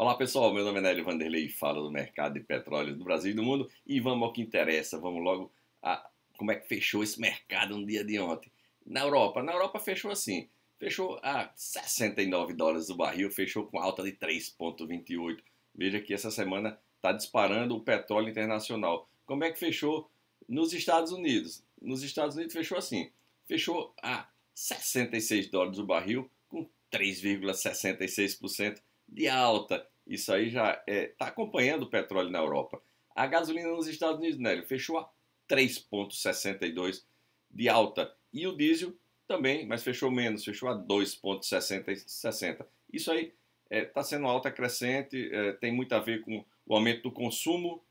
Olá pessoal, meu nome é Nélio Vanderlei e falo do mercado de petróleo do Brasil e do mundo e vamos ao que interessa, vamos logo a como é que fechou esse mercado no dia de ontem. Na Europa, na Europa fechou assim, fechou a 69 dólares o barril, fechou com alta de 3,28. Veja que essa semana está disparando o petróleo internacional. Como é que fechou nos Estados Unidos? Nos Estados Unidos fechou assim, fechou a 66 dólares o barril com 3,66% de alta. Isso aí já está é, tá acompanhando o petróleo na Europa. A gasolina nos Estados Unidos, né, fechou a 3,62 de alta. E o diesel também, mas fechou menos, fechou a 2,60. Isso aí está é, tá sendo alta crescente, é, tem muito a ver com o aumento do consumo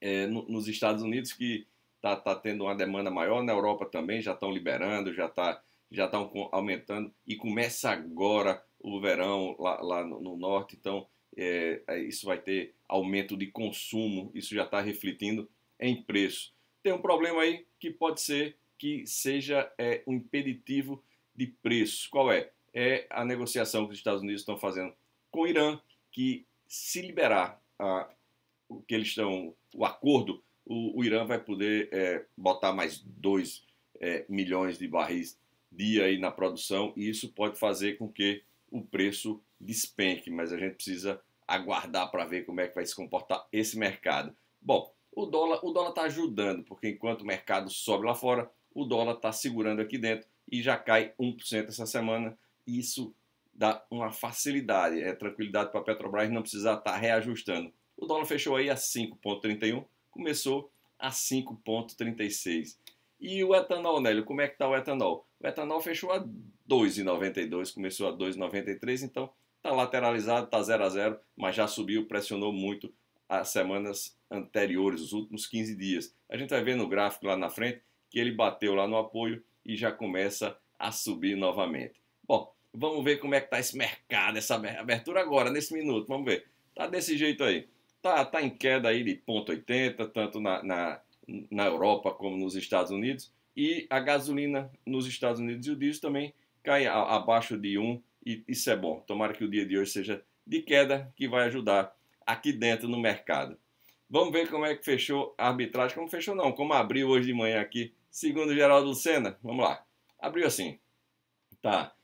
é, no, nos Estados Unidos, que está tá tendo uma demanda maior, na Europa também já estão liberando, já está já estão aumentando e começa agora o verão lá, lá no, no, norte, então é, é isso vai ter aumento de consumo, isso já está refletindo em preço. Tem um problema aí que pode ser que seja é, um impeditivo de preço. Qual é? É a negociação que os Estados Unidos estão fazendo com o Irã, que se liberar a, o que eles estão, o acordo, o, o Irã vai poder é, botar mais 2 é, milhões de barris dia aí na produção e isso pode fazer com que o preço despenque, mas a gente precisa aguardar para ver como é que vai se comportar esse mercado. Bom, o dólar o dólar está ajudando, porque enquanto o mercado sobe lá fora, o dólar está segurando aqui dentro e já cai 1% essa semana. Isso dá uma facilidade, é tranquilidade para a Petrobras não precisar estar tá reajustando. O dólar fechou aí a 5,31, começou a 5,36. E o etanol, Nélio, como é que está o etanol? O etanol fechou a 2,92, começou a 2,93, então está lateralizado, está 0 a 0, mas já subiu, pressionou muito as semanas anteriores, os últimos 15 dias. A gente vai ver no gráfico lá na frente que ele bateu lá no apoio e já começa a subir novamente. Bom, vamos ver como é que está esse mercado, essa abertura agora, nesse minuto, vamos ver. Tá desse jeito aí. Tá, tá em queda aí de 0,80, tanto na, na, na Europa como nos Estados Unidos. E a gasolina nos Estados Unidos e o diesel também cai a, abaixo de 1 e isso é bom. Tomara que o dia de hoje seja de queda, que vai ajudar aqui dentro no mercado. Vamos ver como é que fechou a arbitragem. Como fechou, não, como abriu hoje de manhã aqui, segundo Geraldo Lucena. Vamos lá. Abriu assim. Tá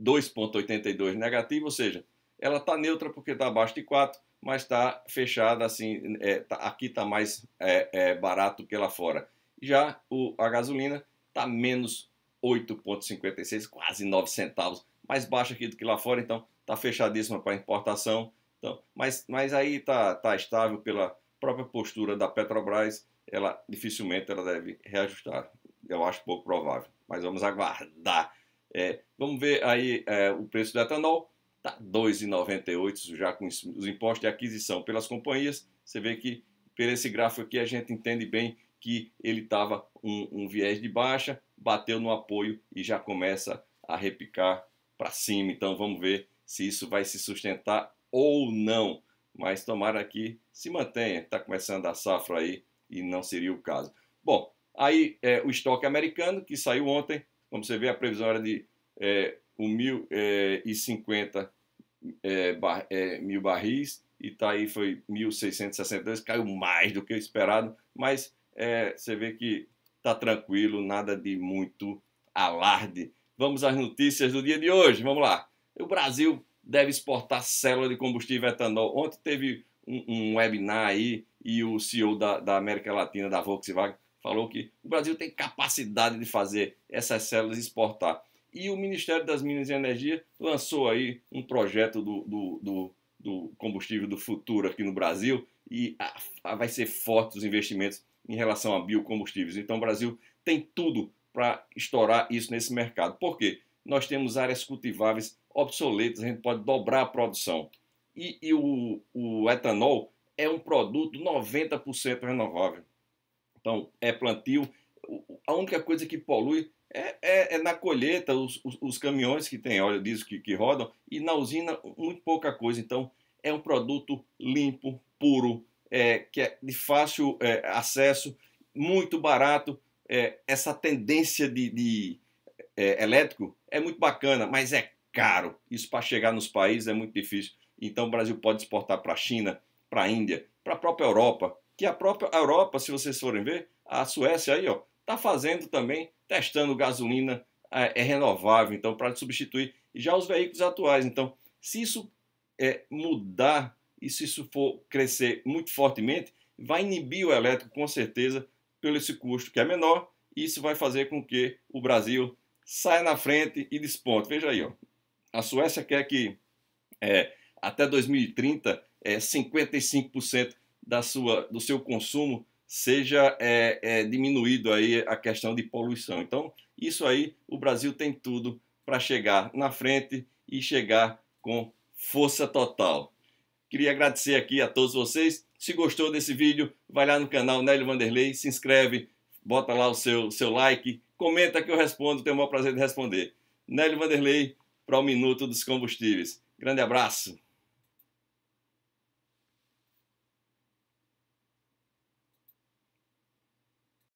2,82 negativo, ou seja, ela está neutra porque está abaixo de 4, mas está fechada assim. É, tá, aqui está mais é, é, barato que lá fora. Já o, a gasolina está menos 8,56, quase 9 centavos, mais baixo aqui do que lá fora, então está fechadíssima para importação. Então, mas, mas aí está tá estável pela própria postura da Petrobras, ela dificilmente ela deve reajustar. Eu acho pouco provável, mas vamos aguardar. É, vamos ver aí é, o preço do etanol, está 2,98 já com os impostos de aquisição pelas companhias. Você vê que por esse gráfico aqui a gente entende bem que ele estava um, um viés de baixa, bateu no apoio e já começa a repicar para cima. Então vamos ver se isso vai se sustentar ou não. Mas tomara que se mantenha. Está começando a safra aí e não seria o caso. Bom, aí é, o estoque americano que saiu ontem, como você vê, a previsão era de é, 1.050 é, é bar, é, mil barris e tá aí foi 1.662, caiu mais do que o esperado, mas é, você vê que está tranquilo, nada de muito alarde. Vamos às notícias do dia de hoje, vamos lá. O Brasil deve exportar célula de combustível etanol. Ontem teve um, um webinar aí e o CEO da, da América Latina, da Volkswagen, falou que o Brasil tem capacidade de fazer essas células exportar. E o Ministério das Minas e Energia lançou aí um projeto do, do, do, do combustível do futuro aqui no Brasil e a, a, vai ser forte os investimentos em relação a biocombustíveis. Então o Brasil tem tudo para estourar isso nesse mercado. Por quê? Nós temos áreas cultiváveis obsoletas, a gente pode dobrar a produção. E, e o, o etanol é um produto 90% renovável. Então, é plantio. A única coisa que polui é, é, é na colheita, os, os, os, caminhões que tem óleo diesel que, que rodam, e na usina, muito pouca coisa. Então, é um produto limpo, puro, é, que é de fácil é, acesso, muito barato. É, essa tendência de, de é, elétrico é muito bacana, mas é caro. Isso para chegar nos países é muito difícil. Então o Brasil pode exportar para a China, para a Índia, para a própria Europa. Que a própria Europa, se vocês forem ver, a Suécia aí, ó, está fazendo também, testando gasolina é, é renovável, então, para substituir já os veículos atuais. Então, se isso é, mudar e se isso for crescer muito fortemente, vai inibir o elétrico com certeza pelo esse custo que é menor, e isso vai fazer com que o Brasil saia na frente e desponte. Veja aí, ó. a Suécia quer que é, até 2030 é, 55% da sua, do seu consumo seja é, é, diminuído aí a questão de poluição. Então, isso aí o Brasil tem tudo para chegar na frente e chegar com força total. Queria agradecer aqui a todos vocês. Se gostou desse vídeo, vai lá no canal Nélio Vanderlei, se inscreve, bota lá o seu, seu like, comenta que eu respondo, tenho o maior prazer de responder. Nélio Vanderlei para o Minuto dos Combustíveis. Grande abraço!